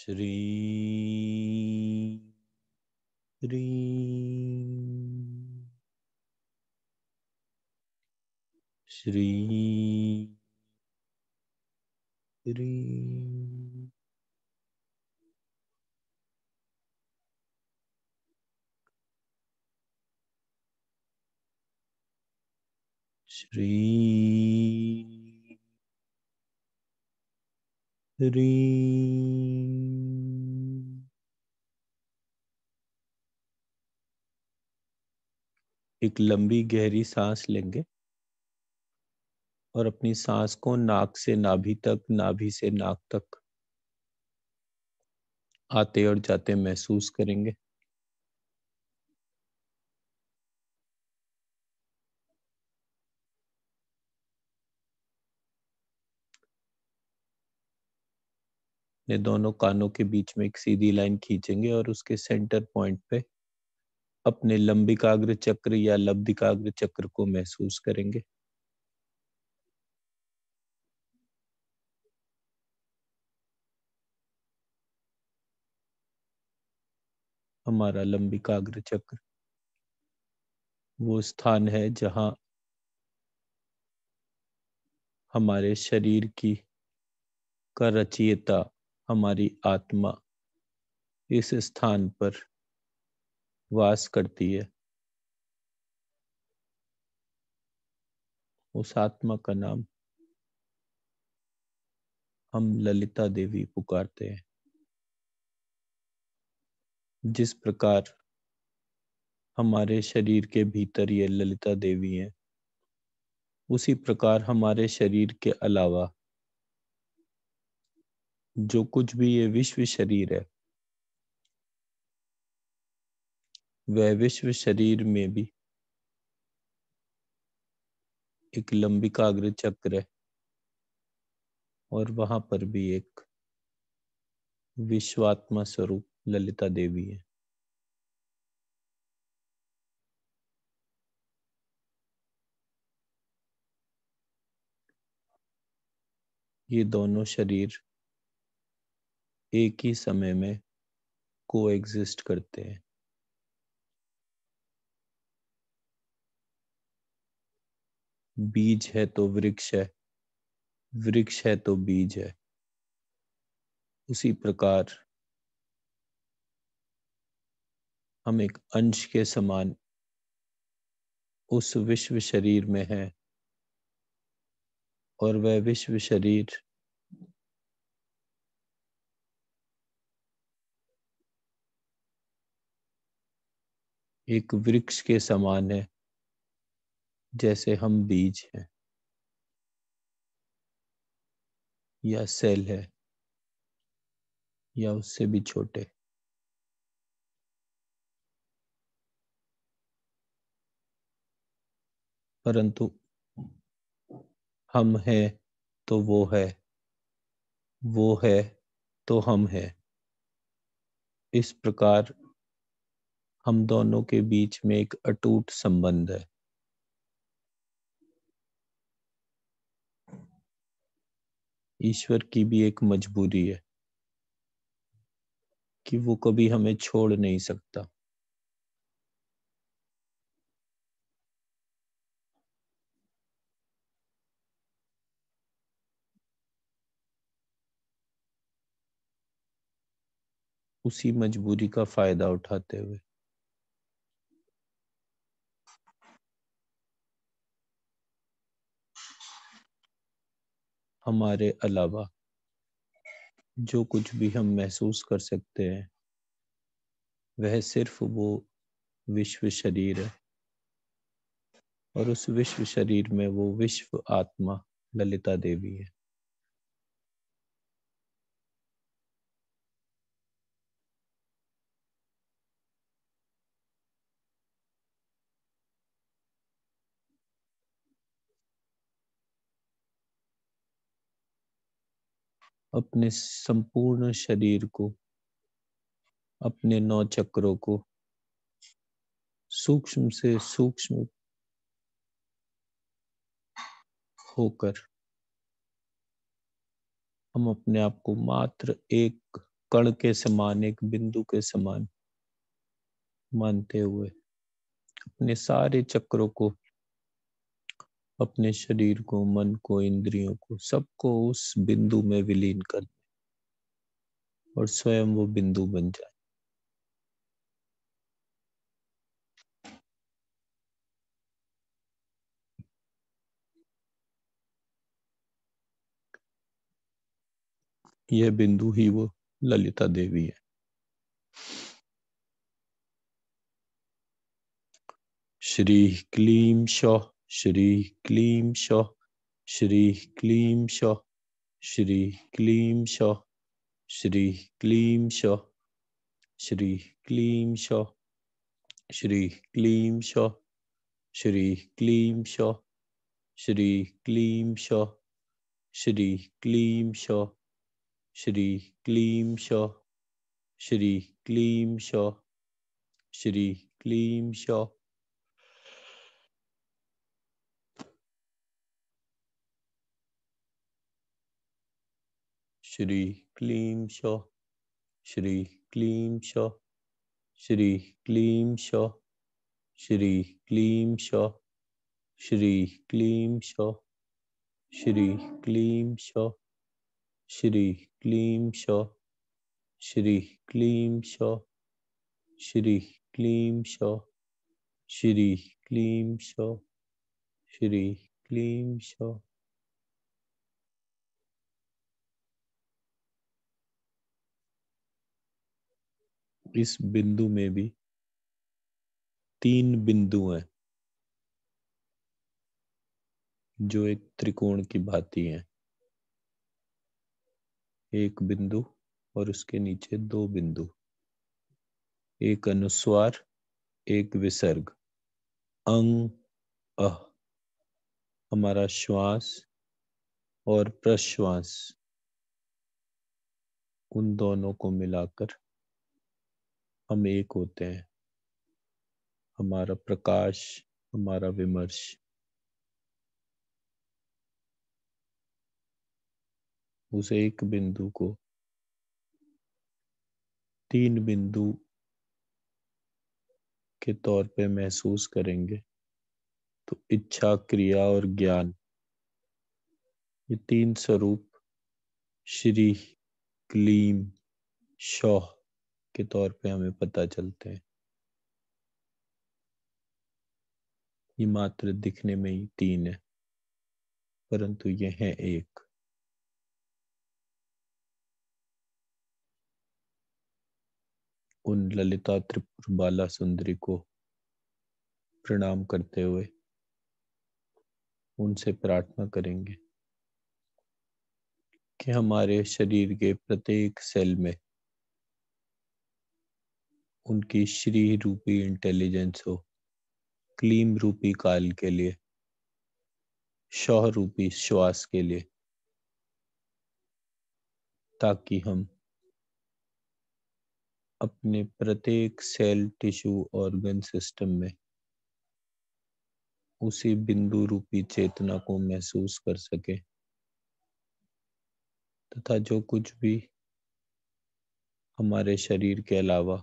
Shri Shri Shri Shri Shri एक लंबी गहरी सांस लेंगे और अपनी सांस को नाक से नाभि तक नाभि से नाक तक आते और जाते महसूस करेंगे ने दोनों कानों के बीच में एक सीधी लाइन खींचेंगे और उसके सेंटर पॉइंट पे अपने लंबिकाग्र चक्र या लब्धिकाग्र चक्र को महसूस करेंगे हमारा लंबिकाग्र चक्र वो स्थान है जहां हमारे शरीर की का रचियता हमारी आत्मा इस स्थान पर वास करती है उस आत्मा का नाम हम ललिता देवी पुकारते हैं जिस प्रकार हमारे शरीर के भीतर ये ललिता देवी है उसी प्रकार हमारे शरीर के अलावा जो कुछ भी ये विश्व शरीर है वह विश्व शरीर में भी एक लंबिकाग्र चक्र है और वहां पर भी एक विश्वात्मा स्वरूप ललिता देवी है ये दोनों शरीर एक ही समय में को एग्जिस्ट करते हैं बीज है तो वृक्ष है वृक्ष है तो बीज है उसी प्रकार हम एक अंश के समान उस विश्व शरीर में हैं और वह विश्व शरीर एक वृक्ष के समान है जैसे हम बीज हैं या सेल है या उससे भी छोटे परंतु हम हैं तो वो है वो है तो हम हैं इस प्रकार हम दोनों के बीच में एक अटूट संबंध है ईश्वर की भी एक मजबूरी है कि वो कभी हमें छोड़ नहीं सकता उसी मजबूरी का फायदा उठाते हुए हमारे अलावा जो कुछ भी हम महसूस कर सकते हैं वह सिर्फ वो विश्व शरीर है और उस विश्व शरीर में वो विश्व आत्मा ललिता देवी है अपने संपूर्ण शरीर को अपने नौ चक्रों को सूक्ष्म से सूक्ष्म होकर हम अपने आप को मात्र एक कण के समान एक बिंदु के समान मानते हुए अपने सारे चक्रों को अपने शरीर को मन को इंद्रियों को सबको उस बिंदु में विलीन कर दे और स्वयं वो बिंदु बन जाए यह बिंदु ही वो ललिता देवी है Shri क्लीम शौह Shri Gleam Shah, Shri Gleam Shah, Shri Gleam Shah, Shri Gleam Shah, Shri Gleam Shah, Shri Gleam Shah, Shri Gleam Shah, Shri Gleam Shah, Shri Gleam Shah, Shri Gleam Shah, Shri Gleam Shah, Shri Gleam Shah. Shri Kleem Shah, Shri Kleem Shah, Shri Kleem Shah, Shri Kleem Shah, Shri Kleem Shah, Shri Kleem Shah, Shri Kleem Shah, Shri Kleem Shah, Shri Kleem Shah, Shri Kleem Shah, Shri Kleem Shah. इस बिंदु में भी तीन बिंदु हैं जो एक त्रिकोण की भांति हैं एक बिंदु और उसके नीचे दो बिंदु एक अनुस्वार एक विसर्ग अंग अह हमारा श्वास और प्रश्वास उन दोनों को मिलाकर हम एक होते हैं हमारा प्रकाश हमारा विमर्श उस एक बिंदु को तीन बिंदु के तौर पे महसूस करेंगे तो इच्छा क्रिया और ज्ञान ये तीन स्वरूप श्री क्लीम शौह के तौर पे हमें पता चलते हैं ये मात्र दिखने में ही तीन है परंतु ये है एक उन ललिता त्रिपुर बाला सुंदरी को प्रणाम करते हुए उनसे प्रार्थना करेंगे कि हमारे शरीर के प्रत्येक सेल में उनकी श्री रूपी इंटेलिजेंस हो क्लीम रूपी काल के लिए शौह रूपी श्वास के लिए ताकि हम अपने प्रत्येक सेल टिश्यू ऑर्गन सिस्टम में उसी बिंदु रूपी चेतना को महसूस कर सके तथा जो कुछ भी हमारे शरीर के अलावा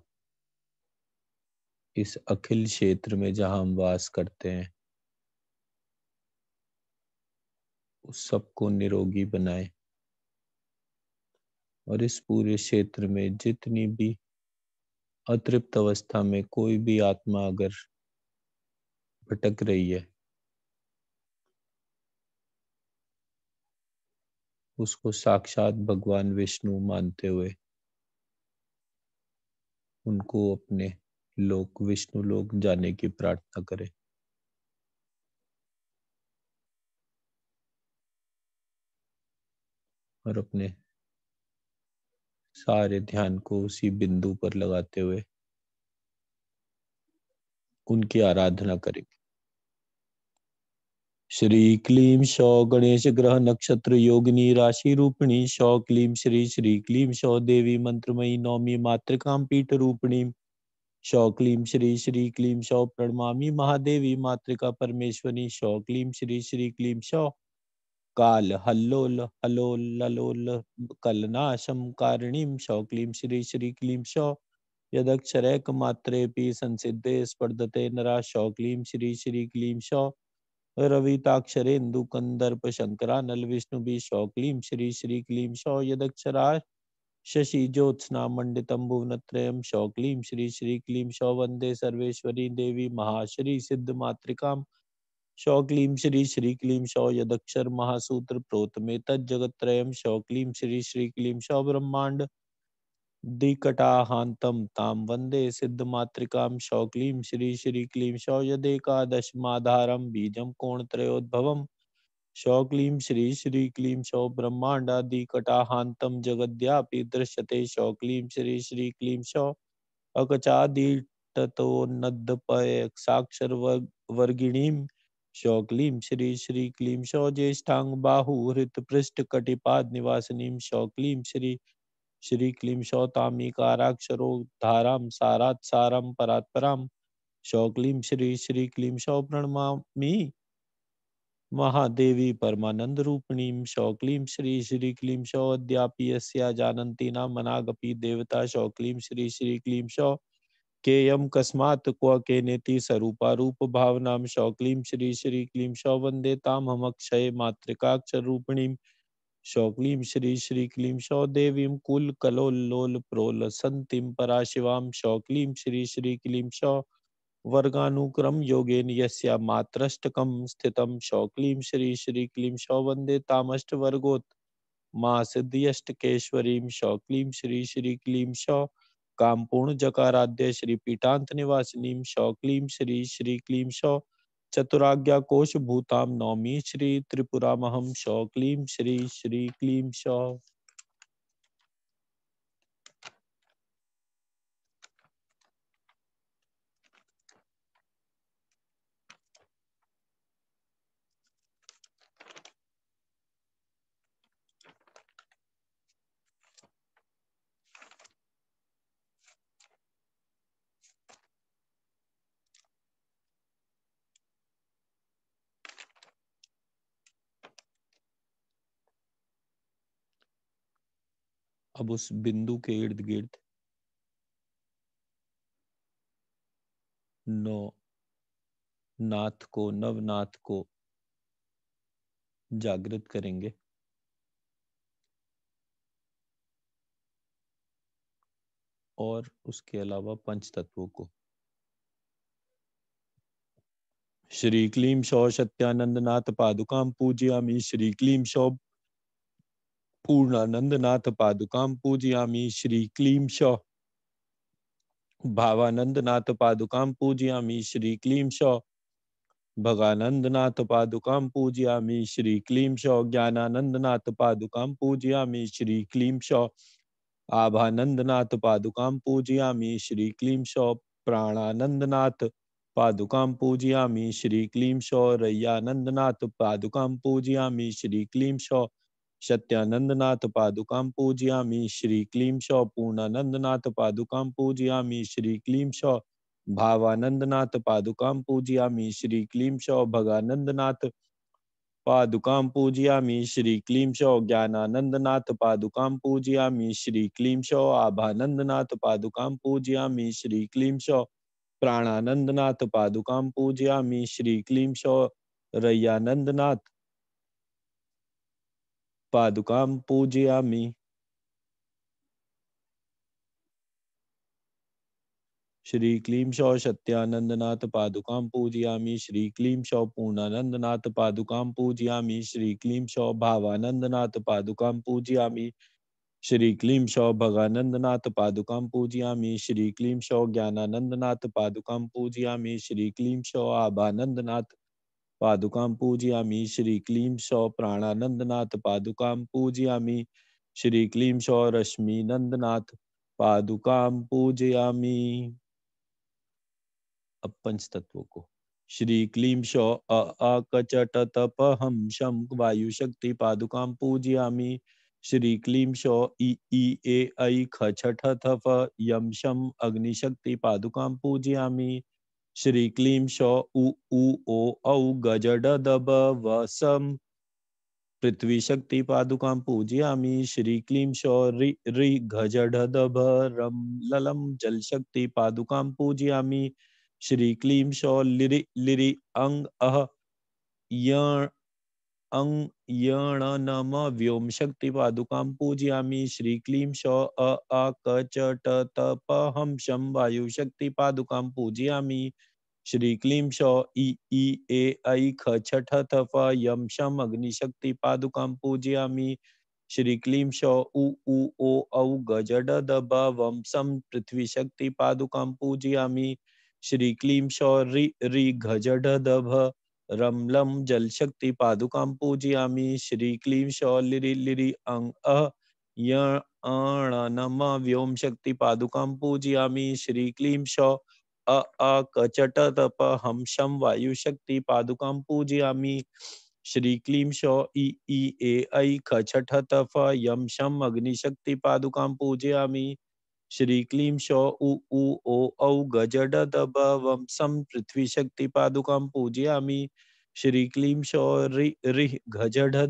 इस अखिल क्षेत्र में जहां हम वास करते हैं उस सबको निरोगी बनाए और इस पूरे क्षेत्र में जितनी भी अतृप्त अवस्था में कोई भी आत्मा अगर भटक रही है उसको साक्षात भगवान विष्णु मानते हुए उनको अपने लोक विष्णु लोक जाने की प्रार्थना करें और अपने सारे ध्यान को उसी बिंदु पर लगाते हुए उनकी आराधना करेंगे श्री क्लीम शौ गणेश ग्रह नक्षत्र योगिनी राशि रूपिणी शौ क्लीम श्री श्री क्लीम शौ देवी मंत्रमयी नौमी मातृकाम पीठ रूपिणी क्लीम श्री श्री क्लीम शौ प्रणमामी महादेवी मातृका परमेश्वरी क्लीम श्री श्री क्लीम शौ काल हल्लोल हलोल ललोल कलनाशम कारिणीम क्लीम श्री श्री क्लीम शौ यदक्षरैक मात्रेपि संसिद्धे स्पर्धते नरा क्लीम श्री श्री क्लीम शौ कंदर्प शंकरा नल विष्णु भी क्लीम श्री श्री क्लीम शौ यदक्षरा शशि मंडितम भुवनत्रयम शौक्लीम श्री श्री क्लीम शौ वंदे सर्वेश्वरी देवी महाश्री सिद्ध मातृकाम शौक्लीम श्री श्री क्लीम शौ यदक्षर महासूत्र प्रोतमे तज्जगत्रयम शौक्लीम श्री श्री क्लीम शौ ब्रह्मांड द्विकटाहांतम ताम वंदे सिद्धमातृकां शौक्ली श्री श्री क्लीं शौयदेकादशमाधारं कोण कोणत्रयोद्भवम् क्लीम श्री सौ ब्रह्मांडादि कटाहांतम जगद्यापि दृश्यते क्लीम श्री श्रीक्लीं साक्षर वर्गिणी सौ क्लीम श्री श्रीक्लीं पृष्ठ कटिपाद निवासिनी सौ क्लीम श्री श्री क्लीं शौतामिकाराक्षरो धारां सारात् सारं सौ क्लीम श्री श्री क्लीम शौ प्रणमा महादेवी परमानंद रूपणीम शौक्लीम श्री श्री क्लीम शौ अद्यापी जानंती नाम मनागपी देवता शौक्लीम श्री श्री क्लीम शौ के यम कस्मात क्व के नेति स्वरूपा रूप भावनाम शौक्लीम श्री श्री क्लीम शौ वंदे ताम हम हमक्षय मातृकाक्षर रूपणीम शौक्लीम श्री श्री क्लीम शौ देवीम कुल कलोल लोल प्रोल संतिम पराशिवाम शौक्लीम श्री श्री क्लीम शौ वर्गानुक्रम योगेन यस्या मात्रष्टकम स्थितम शौक्लीम श्री श्री क्लीम शौ वंदे तामष्ट वर्गोत माँ सिद्धियष्टकेश्वरीम शौक्लीम श्री श्री क्लीम शौ काम पूर्ण जकाराध्य श्री पीठांत निवासिनीम शौक्लीम श्री श्री क्लीम शौ चतुराज्ञा कोश भूताम नौमी श्री त्रिपुरामहम शौक्लीम श्री श्री क्लीम शौ अब उस बिंदु के इर्द गिर्द नो नाथ को नवनाथ को जागृत करेंगे और उसके अलावा पंच तत्वों को श्री क्लीम शौ सत्यानंद नाथ पादुकाम पूजयामी श्री क्लीम शौ पूर्णानंदनाथ पादुकाम पूजयामी श्री क्लीम शौ भावानंदनाथ पादुकाम पूजयामी श्री क्लीम शौ भगानंदनाथ पादुकाम पूजयामी श्री क्लीम शौ ज्ञानानंदनाथ पादुकाम पूजयामी श्री क्लीम शौ आभानंदनाथ पादुकाम पूजयामी श्री क्लीम शौ प्राणानंदनाथ पादुकाम पूजयामी श्री क्लीम शौ रैयानंदनाथ पादुकाम पूजयामी श्री क्लीम शौ सत्यानंदनाथ पादुकाम पूजयामी श्री क्लीम सौ पूर्णानंदनाथ पादुकाम पूजयामी श्री क्लीम सौ भावानंदनाथ पादुकाम पूजयामी श्री क्लीम सौ भगानंदनाथ पादुकाम पूजयामी श्री क्लीम सौ ज्ञानानंदनाथ पादुकाम पूजयामी श्री क्लीम सौ आभानंदनाथ पादुकाम पूजयामी श्री क्लीम सौ प्राणानंदनाथ पादुकाम पूजयामी श्री क्लीम सौ रैयानंदनाथ पादुकाम पूजयामि श्री क्लीम शौ सत्यानंदनाथ पादुकाम पूजयामि श्री क्लीम शौ पूर्णानंदनाथ पादुकाम पूजयामि श्री क्लीम शौ भावानंदनाथ पादुकाम पूजयामि श्री क्लीम शौ भगानंदनाथ पादुकाम पूजयामि श्री क्लीम शौ ज्ञानानंदनाथ पादुकाम पूजयामि श्री क्लीम शौ आभानंदनाथ पादुकां पूजयामी श्री क्लीं सौ प्राणानंदनाथ पादुकां पूजयामी श्री क्लीं सौ रश्मि नंदनाथ पादुकां पूजयामि अब पंच तत्वों को श्री क्लीं सौ अकचट तपहम शम वायु शक्ति पादुकां पूजयामी श्री क्लीं सौ ई ई ए ऐ ख छठ थफ यम शम अग्निशक्ति पादुकां पूजयामी श्री क्लीं श उ उ ओ औ गज डब वसम पृथ्वी शक्ति पादुका पूजयामि श्री क्लीं श रि रि गज ढब रम ललम जल शक्ति पादुका पूजयामि श्री क्लीं श लिरि लिरि अंग अह अंग अं यण नम व्योम शक्ति पादुका पूजयामि श्री क्लीं श अ आ क च ट त प हम शम वायु शक्ति पादुका पूजयामि श्री क्लीम शौ ई ए ऐ ख छठ फ यम शम अग्निशक्ति पादुकां पूजयामि श्री क्लीम शौ उ उ ओ औ गजड ब वम सम पृथ्वी शक्ति पादुकां पूजयामि श्री क्लीम शौ रि रि द दभ रम लम जल शक्ति पादुकां पूजयामि श्री क्लीं शौ लिरि लिरि अं अ यण नम व्योम शक्ति पादुकां पूजयामि श्री क्लीम शौ अ अ कचट तप हम शम वायु शक्ति पादुका पूजयामी श्री क्लीम शो ई ई ए ऐ खछठ तफ यम शम अग्निशक्ति पादुकां पूजयामि श्री क्लीम शो उ उ ओ औ गजड दब वम सम पृथ्वी शक्ति पादुकां पूजयामि श्री क्लीम शो रि रिह गजड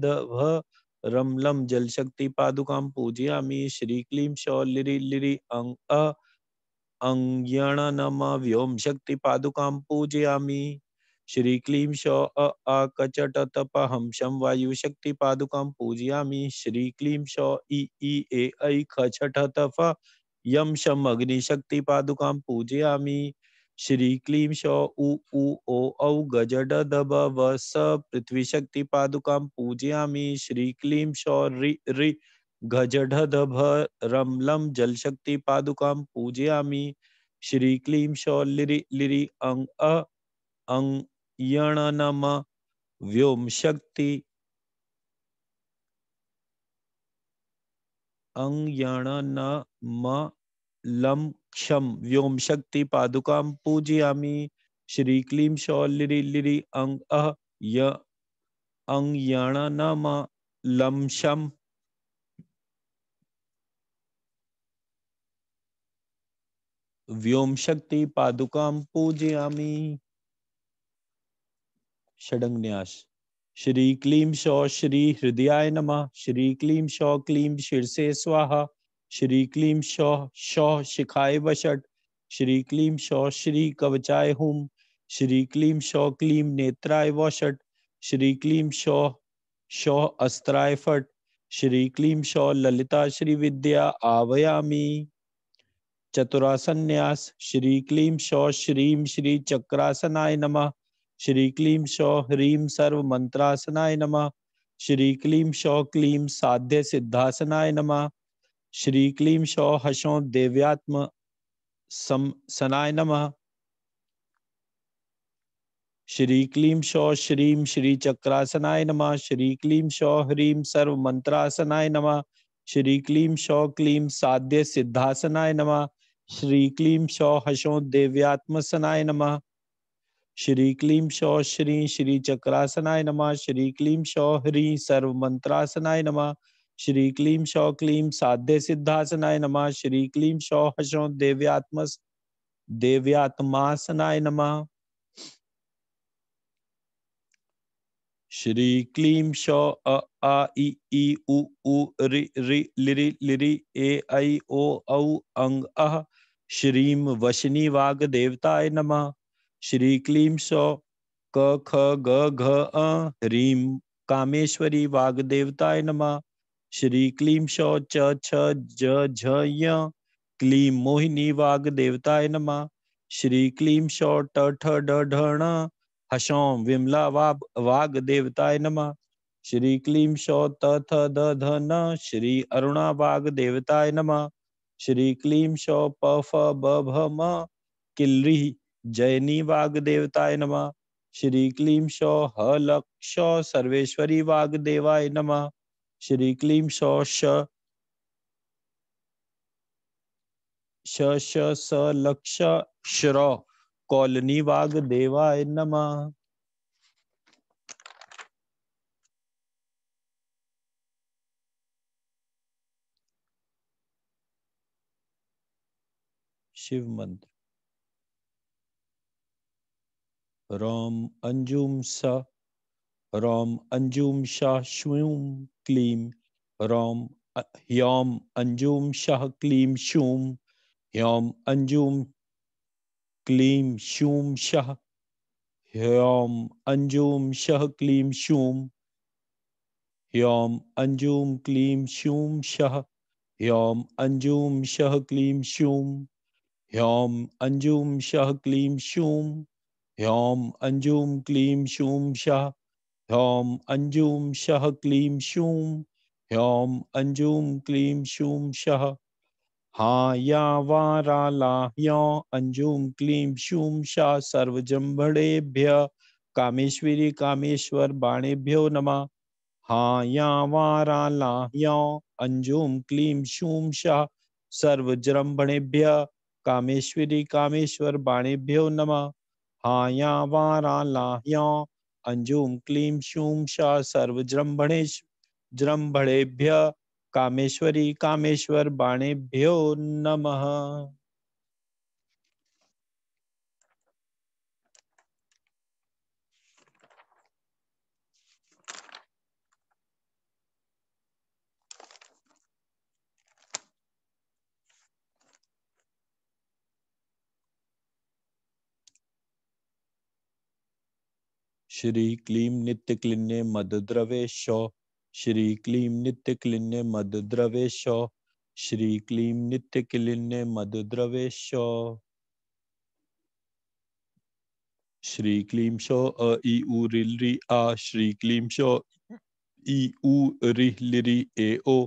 रम लम जल शक्ति पादुकां पूजयामि श्री क्लीम शो लिरि लिरि अंग अ नम व्योम शक्ति पादुका पूजयामी श्री क्लीं तप हम शम वायु शक्ति पादुका पूजयामी श्री क्लीं शो ई ई ए ऐ खचट तप यम शम अग्नि शक्ति पादुका पूजयामी श्री क्लीं शो उ उ ओ औ गजड दब वस पृथ्वी शक्ति पादुका पूजयामी श्री क्लीं शो रि रि घजढधभरमलं जलशक्तिपादुकां पूजयामि श्रीक्लीं शौ लिरि लिरी अंग अ अं नम व्योम शक्ति अंग म लम क्षम व्योम शक्ति पादुका पूजयामी श्री लिरी शौ लिरि लिरि अंग अह य अंगणनम लम शम व्योम शक्ति पादुका पूजयामी षडंग न्यास श्री क्लीम शौ श्री हृदयाय नमः श्री क्लीम शौ क्लीम शिरसे स्वाहा श्री क्लीम शौ शौ शिखाय वषट श्री क्लीम शौ श्री कवचाय हुम श्री क्लीम शौ क्लीम नेत्राय वषट श्री क्लीम शौ शौ अस्त्राय फट श्री क्लीम शौ ललिता श्री विद्या आवयामी चतुरासन श्री क्लीम शौ श्रीम श्री चक्रासनाय नमः श्री क्लीम शौ ह्रीम सर्व मंत्रासनाय नमः श्री क्लीम शौ क्लीम साध्य सिद्धासनाय नमः श्री क्लीम शौ हशो देव्यात्म सम सनाय नमः श्री क्लीम शौ श्रीम श्री चक्रासनाय नमः श्री क्लीम शौ ह्रीम सर्व मंत्रासनाय नमः श्री क्लीम शौ क्लीम साध्य सिद्धासनाय नम श्री क्लीम शौ हशो देव्यात्मसनाय नम श्री क्लीम शौ श्री श्री चक्रासनाय नम श्री क्लीम शौ ह्री सर्व मंत्रासनाय नम श्री क्लीम शौ क्लीम साध्य सिद्धासनाय नम श्री क्लीम शौ हशो देव्यात्म देव्यात्मासनाय नमः श्री क्लीम श अ आ इ ई उ उ रि रि लिरि लिरि ए ऐ ओ औ अंग अः श्रीम वशनी वाग देवताय नमः श्री क्लीम श क ख ग घ अ ह्रीं कामेश्वरी वाग देवताय नमः श्री क्लीम श च छ ज झ य क्लीम मोहिनी वाग देवताय नमः श्री क्लीम श ट ठ ड ढ ण हसौ विमला वाब वाग देवताय नमः श्री क्लीम शौ तथ द ध न श्री अरुणा वाग देवताय नमः श्री क्लीम शौ प फ ब भ म किल्री जयनी वाग देवताय नमः श्री क्लीम शौ ह ल क्ष सर्वेश्वरी वाग देवाय नमः श्री क्लीम शौ श श श स लक्ष श्रौ कॉलनी वाग देवाय नमा शिव मंत्र रोम अंजुम स रोम अंजुम शाश्वूम क्लीम रोम ह्योम अंजुम शाह क्लीम शूम ह्योम अंजुम क्लीम शूम शह ह्योम अंजुम शह क्लीम शूम ह्योम अंजुम क्लीम शूम शह ह्योम अंजुम शह क्लीम शूम ह्योम अंजुम शह क्लीम शूम ह्योम अंजुम क्लीम शूम शह ह्योम अंजुम शह क्लीम शूम ह्योम अंजुम क्लीम शूम शह हाया वा अंजुम क्लीम शुम शा सर्वजम्भेभ्य कामेश्वरी कामेश्वर बाणेभ्यो नम हा या वा ला अंजुम क्लीम शुम शा सर्वजम्भेभ्य कामेश्वरी कामेश्वर बाणेभ्यो नम हा या वा ला ह्यो अंजुम क्लीम शुम शा सर्वजम्भणे जम्भेभ्य कामेश्वरी कामेश्वर बाणेभ्यो नमः श्री क्लीम नित्य क्लिन्य मदद्रवे शौ श्री क्लीम नित्य क्लिन्य मद द्रवेश श्री क्लीम नित्य क्लिन्य मद द्रवेश श्री क्लीम शो अ इ उ रिल रि आ श्री क्लीम शो इ उ रि लिरि ए ओ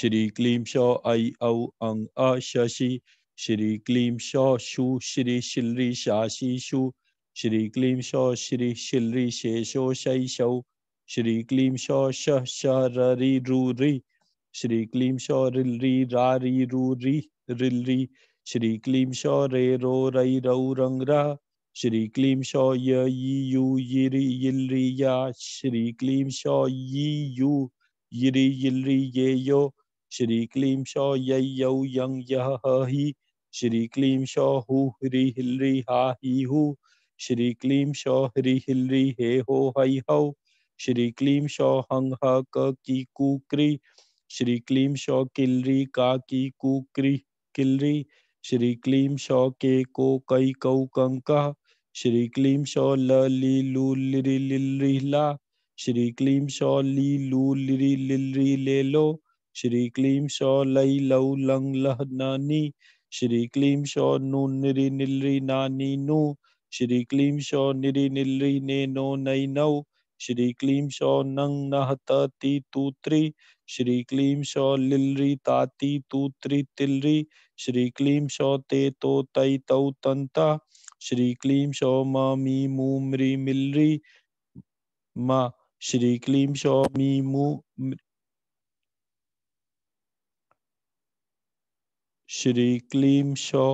श्री क्लीम शो ऐ औ अंग अ शशि श्री क्लीम शो शु श्री शिल्रि शाशि शु श्री क्लीम शो श्री शिल्रि शेषो शैशौ शौ श्री क्लीं शौ शह शः ररि रु रि श्री क्लीं शौ रिल् रि रारि रु रि रिल् रि श्री क्लीं शौ रे रो रई रौ रंग रा श्री क्लीं शौ य यी यू यिरि यिल रि या श्री क्लीं शौ यी यू यिरि यिल रि ये यो श्री क्लीं शौ यै यौ यंग यह हि श्री क्लीं शौ हु ह्री हिल रि हा हि हु श्री क्लीं शौ ह्री हिल रि हे हो हई हौ श्री क्लीम शौ हंग ह क की कुक्री श्री क्लीम शौ किलरी का की कुक्री किलरी श्री क्लीम शौ के को कई कौ कंक श्री क्लीम शौ ल ली लू लिरी लिलरी ला श्री क्लीम शौ ली लू लिरी लिलरी ले लो श्री क्लीम शौ लई लऊ लंग लह नानी श्री क्लीम शौ नू निरी निलरी नानी नू श्री क्लीम शौ निरी निलरी ने नो नई नऊ श्री क्लीं शौ नंग नहतति तूत्री श्री क्लीं शौ लिलरी ताती तूत्री तिलरी श्री क्लीं शौ ते तो तय तौ तंता श्री क्लीं शौ मी मू मूम्री मिलरी मा श्री क्लीं शौ मी मू श्री क्लीं शौ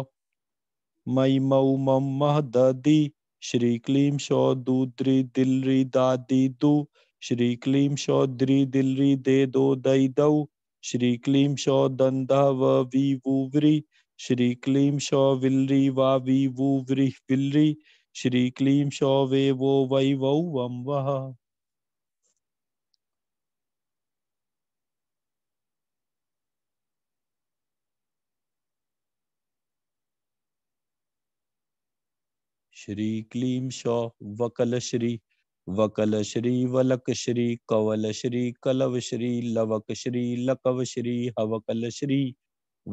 मई मऊ मम मह ददी श्री क्लीम शो दूद्री दिलरी दादी दू श्री क्लीम शो द्री दिलरी दे दो दई दऊ श्री क्लीम शो दंधा व वी वूवरी श्री क्लीम शो विल्री वा वी वूवरी विल्री श्री क्लीम शो वे वो वै वऊ वम वह श्री क्लीम शौ वकल श्री वकल श्री वलक श्री कवल श्री कलव श्री लवक श्री लकव श्री हवकल श्री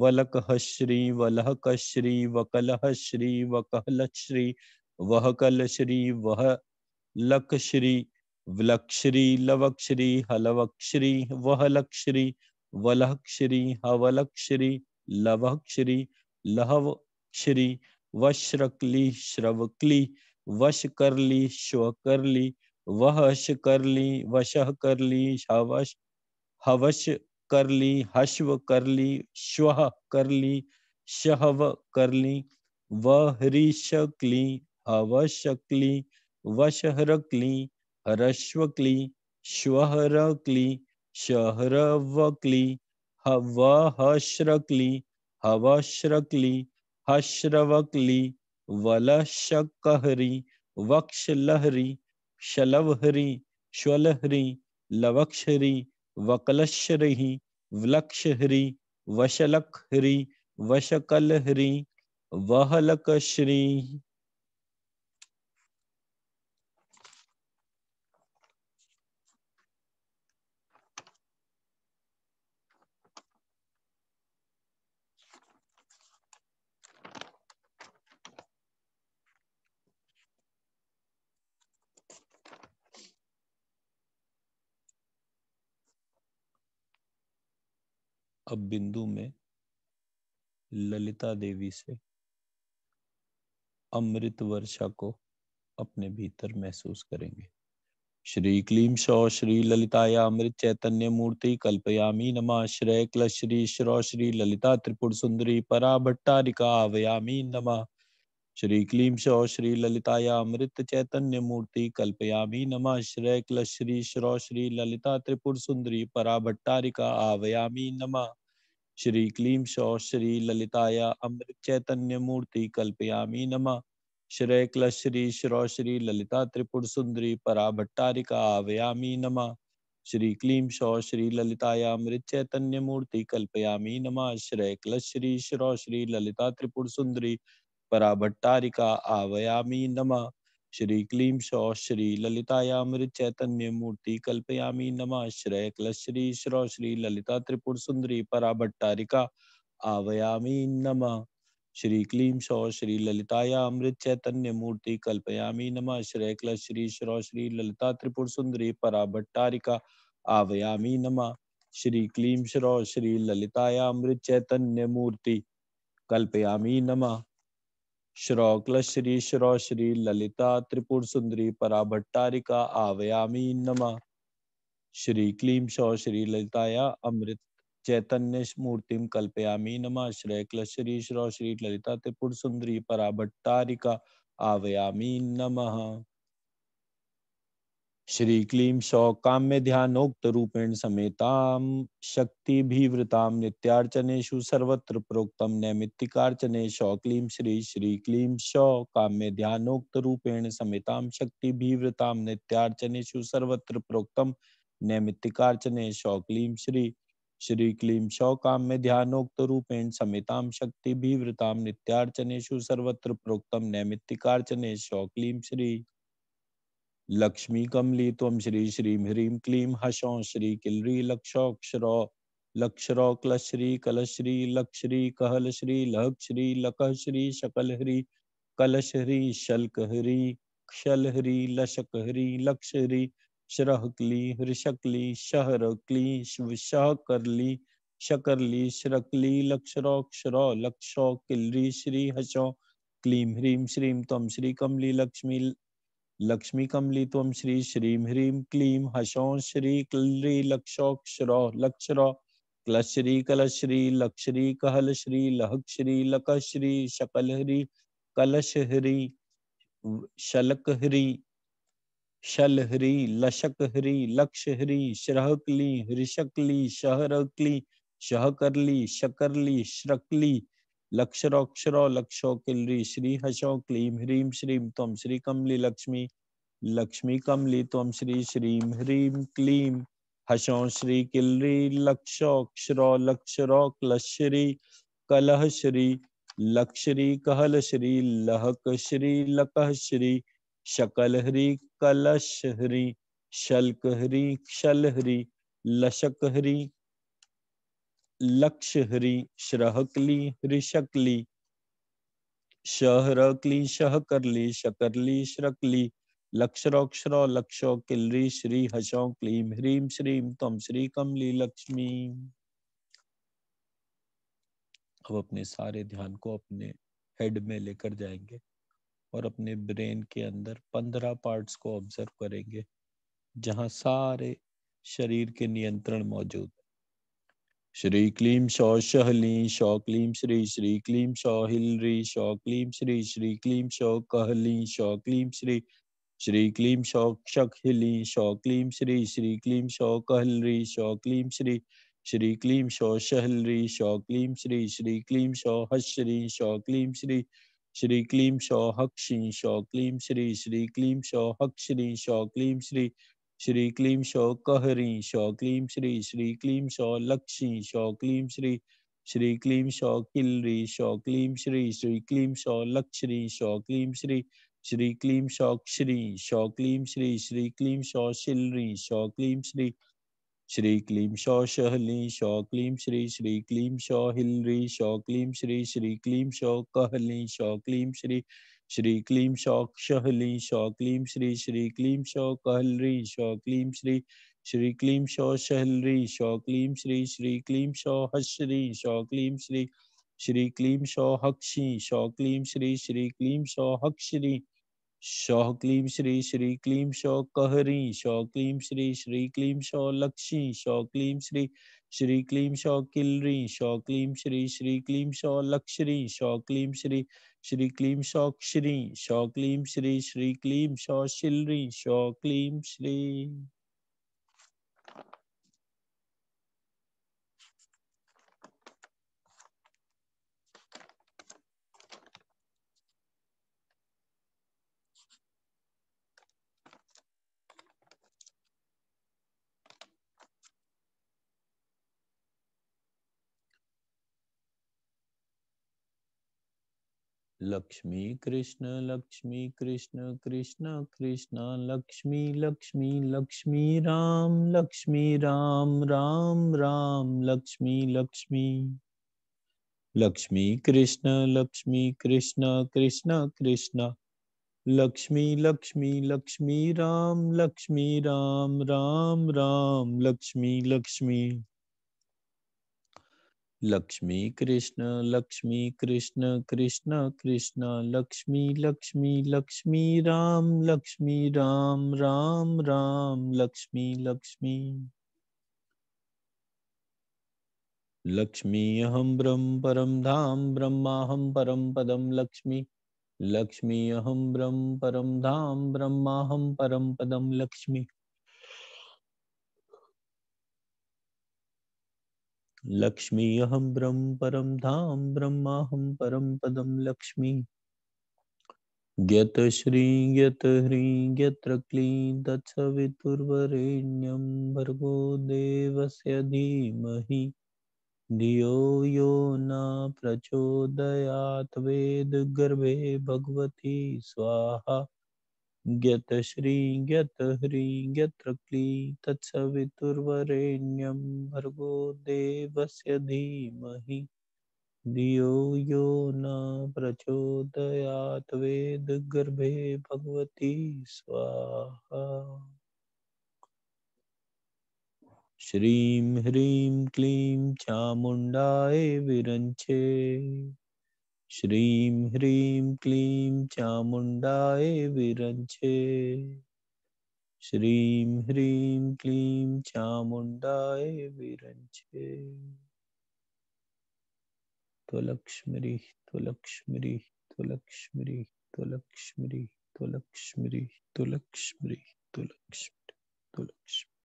वलक श्री वलहक श्री वकलह श्री वकहल श्री वहकल श्री वह लक श्री वलक्षरी लवक्षरी हलवक्षरी वहलक्षरी वलहक्षरी हवलक्षरी लवक्षरी लहवक्षरी वश्रकली श्रवकली वश कर ली श्व कर ली अश कर ली वश कर ली हवश हवश कर ली हश्व कर ली श्व कर ली शहव कर ली वहरिशकली हवशकली वशहरकली हरश्वकली श्वहरकली शहरवकली हवहश्रकली हवश्रकली हश्रवकली वलशकहरी वक्षलहरी शलवहरी श्वलहरी लवक्षरी वकलश्रही वलक्षहरी वशलखरी वशकलहरी वहलकश्री अब बिंदु में ललिता देवी से अमृत वर्षा को अपने भीतर महसूस करेंगे श्री क्लीम शौ श्री ललिताया अमृत चैतन्य मूर्ति कल्पयामी नमा श्रय क्ल श्री श्रो श्री ललिता त्रिपुर सुंदरी परा भट्टारिका आवयामी नमा श्री क्लीम शौ श्री ललिताया अमृत चैतन्य मूर्ति कल्पयामी नमा श्रय क्ल श्री श्रो श्री ललिता त्रिपुर सुंदरी परा भट्टारिका आवयामी नमा श्री क्लीम शौ श्री ललिताया अमृत चैतन्य मूर्ति कल्पयामी नम श्रेय क्लश्री श्रौ श्री ललिता त्रिपुर सुंदरी परा भट्टारिका आवयामी नम श्री क्लीम शौ श्री ललिताया अमृत चैतन्य मूर्ति कल्पयामी नम श्रेय क्लश्री श्रौ श्री ललिता त्रिपुर सुंदरी परा भट्टारिका आवयामी नम श्री क्लीं सौ श्री ललितायामृत चैतन्य मूर्ति कल्पयामी श्रय क्ल श्री श्रौ श्री ललिता त्रिपुर सुंदरी परा भट्टारिका आवयामी नम श्री क्लीं सौ श्री ललितायामृत चैतन्य मूर्ति कल्पयामी श्रय क्ल श्री श्रौ श्री ललिता त्रिपुर सुंदरी परा भट्टारिका आवयामी नम श्री क्लीं श्रौ श्री ललितायामृत चैतन्य मूर्ति कल्पयामी नमः श्रौक्लश्री श्री ललिता त्रिपुर सुंदरी भट्टारिका आवयामी नम श्री क्लीम शौ श्री ललिताया अमृत चैतन्य मूर्ति कल्पयामी नम श्री श्रैक्लश्री श्री ललिता त्रिपुर सुंदरी भट्टारिका आवयामी नमः श्री क्लीम सौ काम्य ध्यानोक्त रूपेण समेताम शक्ति भीवृताम नित्यार्चनेशु सर्वत्र प्रोक्तम नैमित्तिकार्चने सौ क्लीम श्री श्री क्लीम सौ काम्य ध्यानोक्त रूपेण समेताम शक्ति भीवृताम नित्यार्चनेशु सर्वत्र प्रोक्तम नैमित्तिकार्चने सौ क्लीम श्री श्री क्लीम सौ काम्य ध्यानोक्त रूपेण समेताम शक्ति भीवृताम नित्यार्चनेशु सर्वत्र प्रोक्तम नैमित्तिकार्चने सौ क्लीम श्री लक्ष्मी कमली त्वं श्री श्री ह्रीं क्लीं हसौ श्री किलरी लक्षौक्षर लक्षर क्लश्री कलश्री लक्षरी कहलश्री लहक्षरी लकहश्री शकलहरी कलशहरी शल्कहरी क्षलहरी लशकहरी लक्षहरी क्ली हृषकली शह करली शकरली श्रकली लक्षरौक्षर लक्षौ किलरी श्री हसौ क्लीं ह्रीं श्रीं तम श्री कमली लक्ष्मी लक्ष्मी कमली तम श्री श्री ह्रीम क्लीम हसौ श्री क्लरी लक्षौक्षरो लक्षर क्लश्री कलश्री लक्ष्री कहल श्री लहक श्री लकश्री शकल हरी कलश हरी शलक हरी शल हरी लशक हरी लक्ष हरी श्रहकली हृषकली शहरकली शहकरली शकरली श्रकली लक्षरोक्षरो लक्षो किलरी श्री हशो क्लीम ह्रीम श्रीम तम श्री कमली लक्ष्मी लक्ष्मी कमली तम श्री श्रीम ह्रीम क्लीम हशो श्री किलरी लक्षोक्षरो लक्षरो क्लश्री कलह श्री लक्षरी कहल श्री लहक श्री लकह श्री शकल हरी कलश हरी शल्क हरी क्षल हरी लशक हरी लक्ष हरी श्रहकली हृषकली शहरकली शहकरली शकरली श्रकली लक्षरोक्षरो लक्षो किलरी श्री हसौ क्लीम ह्रीम श्रीम तम श्री कमली लक्ष्मी अब अपने सारे ध्यान को अपने हेड में लेकर जाएंगे और अपने ब्रेन के अंदर पंद्रह पार्ट्स को ऑब्जर्व करेंगे जहां सारे शरीर के नियंत्रण मौजूद श्री क्लीं शौ शहली शौ क्लीं श्री श्री क्लीं शौ हिलरी शौ क्लीं श्री श्री क्लीं शौ कहली शौ क्लीं श्री श्री क्लीं शौ हिली शौ क्लीं श्री श्री क्लीं शौ कहलरी शौ क्लीं श्री श्री क्लीं शौ शहलरी शौ क्लीं श्री श्री क्लीं शौ हश्री शौ क्लीं श्री श्री क्लीं शौ हक्षी शौ क्लीं श्री श्री क्लीं शौ हक्षरी शौ क्लीं श्री श्री क्लीम शो कहरी शो क्लीम श्री श्री क्लीम शो लक्षी शो क्लीम श्री श्री क्लीम शो किलरी शो क्लीम श्री श्री क्लीम शो लक्षरी शो क्लीम श्री श्री क्लीम शो श्री शो क्लीम श्री श्री क्लीम शो शिलरी शो क्लीम श्री श्री क्लीम शो शहली शो क्लीम श्री श्री क्लीम शो हिलरी शो क्लीम श्री श्री क्लीम शो कहली शो क्लीम श्री श्री क्लीं शौक शह शौ क्लीं श्री श्री क्लीं शौ कहल शौ क्लीं श्री श्री क्लीं शौ शहल शौ क्लीं श्री श्री क्लीं शौ हश्री शौ क्लीं श्री श्री क्लीं शौ हक्षी शौ क्लीं श्री श्री क्लीं शौ हक्षरी शौ क्लीम श्री श्री क्लीम शौ कहरी शौ क्लीम श्री श्री क्लीम शौ लक्षी शौ क्लीम श्री श्री क्लीम शौ किलरी शौ क्लीम श्री श्री क्लीम शौ लक्षरी शौ क्लीम श्री श्री क्लीम शौ क्षरी शौ क्लीम श्री श्री क्लीम शौ शिलरी शौ क्लीम श्री लक्ष्मी कृष्ण लक्ष्मी कृष्ण कृष्ण कृष्ण लक्ष्मी लक्ष्मी लक्ष्मी राम लक्ष्मी राम राम राम लक्ष्मी लक्ष्मी लक्ष्मी कृष्ण लक्ष्मी कृष्ण कृष्ण कृष्ण लक्ष्मी लक्ष्मी लक्ष्मी राम लक्ष्मी राम राम राम लक्ष्मी लक्ष्मी लक्ष्मी कृष्ण लक्ष्मी कृष्ण कृष्ण कृष्ण लक्ष्मी लक्ष्मी लक्ष्मी राम लक्ष्मी राम राम राम लक्ष्मी लक्ष्मी लक्ष्मी अहम ब्रह्म परम धाम ब्रह्माहम परम पदम लक्ष्मी लक्ष्मी अहम ब्रह्म परम धाम ब्रह्माहम परम पदम लक्ष्मी लक्ष्मी अहम ब्रह्म परम धाम ब्रह्म परम पदम लक्ष्मी ज्ञत श्री ज्ञत ह्री ज्ञत्र क्लीं तत्सवितुर्वरेण्यं भर्गो देवस्य धीमहि धियो यो न वेद गर्भे भगवती स्वाहा ज्ञत श्री ज्ञत ह्री क्ली तत्सवितुर्वरेण्यं भर्गो देवस्य धीमहि धियो यो न वेद गर्भे भगवती स्वाहा श्रीं ह्रीं क्लीं चामुण्डाय विरञ्चे श्रीं ह्रीं क्लीं चामुण्डाय विरञ्चे श्रीं ह्रीं क्लीं चामुण्डाय विरञ्चे त्वलक्ष्मी त्वलक्ष्मी त्वलक्ष्मी त्वलक्ष्मी त्वलक्ष्मी त्वलक्ष्मी त्वलक्ष्मी त्वलक्ष्मी